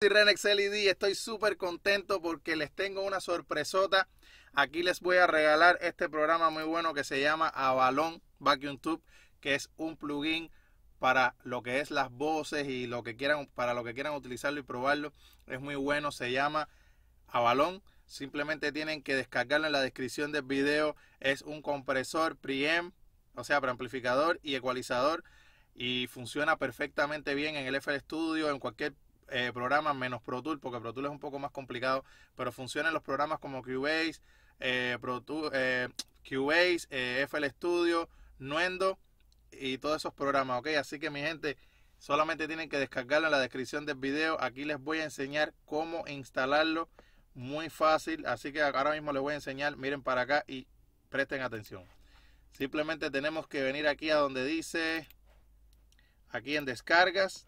Soy Renex LED, estoy súper contento porque les tengo una sorpresota. Aquí les voy a regalar este programa muy bueno que se llama Avalon Vacuum Tube, que es un plugin para lo que es las voces y lo que quieran, para lo que quieran utilizarlo y probarlo. Es muy bueno, se llama Avalon. Simplemente tienen que descargarlo en la descripción del video. Es un compresor preamp, o sea, preamplificador y ecualizador. Y funciona perfectamente bien en el FL Studio, en cualquier eh, programas menos Pro Tool, porque Pro Tool es un poco más complicado, pero funcionan los programas como Cubase, eh, Pro Tool, eh, Cubase, FL Studio, Nuendo y todos esos programas, ¿ok? Así que mi gente, solamente tienen que descargarlo en la descripción del video. Aquí les voy a enseñar cómo instalarlo, muy fácil, así que ahora mismo les voy a enseñar, miren para acá y presten atención. Simplemente tenemos que venir aquí a donde dice, aquí en descargas,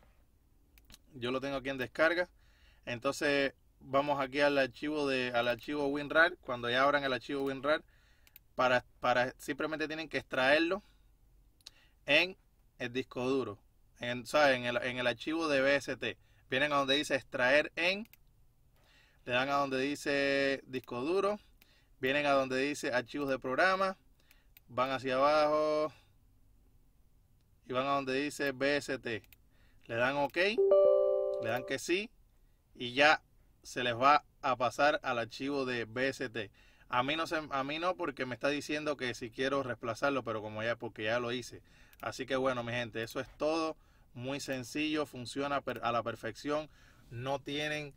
yo lo tengo aquí en descarga. Entonces vamos aquí al archivo de al archivo WinRAR. Cuando ya abran el archivo WinRAR, para, para simplemente tienen que extraerlo en el disco duro, en, en, el, en el archivo de BST. Vienen a donde dice extraer en, le dan a donde dice disco duro, vienen a donde dice archivos de programa, van hacia abajo y van a donde dice BST. Le dan OK le dan que sí y ya se les va a pasar al archivo de BST. A mí no a mí no porque me está diciendo que si quiero reemplazarlo, pero como ya porque ya lo hice. Así que bueno, mi gente, eso es todo, muy sencillo, funciona a la perfección. No tienen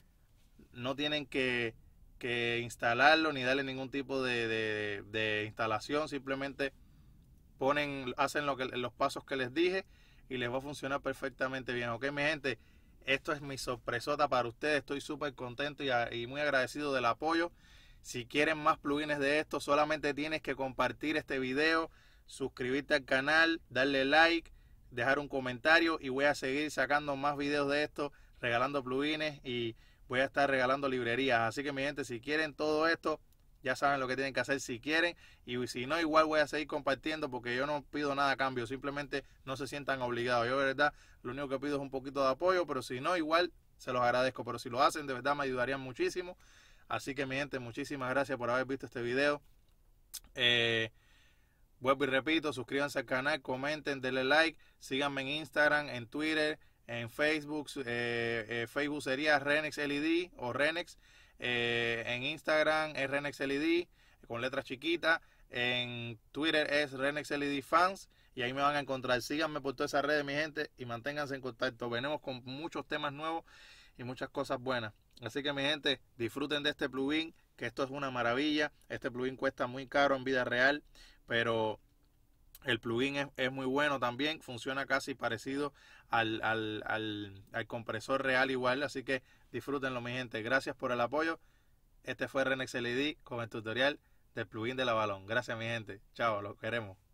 no tienen que, instalarlo ni darle ningún tipo de, de, instalación, simplemente ponen hacen lo que los pasos que les dije y les va a funcionar perfectamente bien. Ok, mi gente, esto es mi sorpresota para ustedes. Estoy súper contento y, y, muy agradecido del apoyo. Si quieren más plugins de esto, solamente tienes que compartir este video, suscribirte al canal, darle like, dejar un comentario y voy a seguir sacando más videos de esto, regalando plugins y voy a estar regalando librerías. Así que mi gente, si quieren todo esto, ya saben lo que tienen que hacer si quieren y si no igual voy a seguir compartiendo porque yo no pido nada a cambio, simplemente no se sientan obligados. Yo de verdad lo único que pido es un poquito de apoyo, pero si no igual se los agradezco, pero si lo hacen de verdad me ayudarían muchísimo. Así que mi gente, muchísimas gracias por haber visto este video. Eh, vuelvo y repito, suscríbanse al canal, comenten, denle like, síganme en Instagram, en Twitter, en Facebook, eh, eh, Facebook sería Renex LED o Renex. Eh, en Instagram es RenexLED con letras chiquitas, en Twitter es RenexLEDfans Fans y ahí me van a encontrar. Síganme por todas esas redes, mi gente, y manténganse en contacto. Venimos con muchos temas nuevos y muchas cosas buenas. Así que mi gente, disfruten de este plugin, que esto es una maravilla. Este plugin cuesta muy caro en vida real, pero el plugin es, muy bueno también, funciona casi parecido al, al, al, al, compresor real igual, así que disfrútenlo mi gente. Gracias por el apoyo. Este fue Renex LED con el tutorial del plugin de la balón. Gracias mi gente. Chao, los queremos.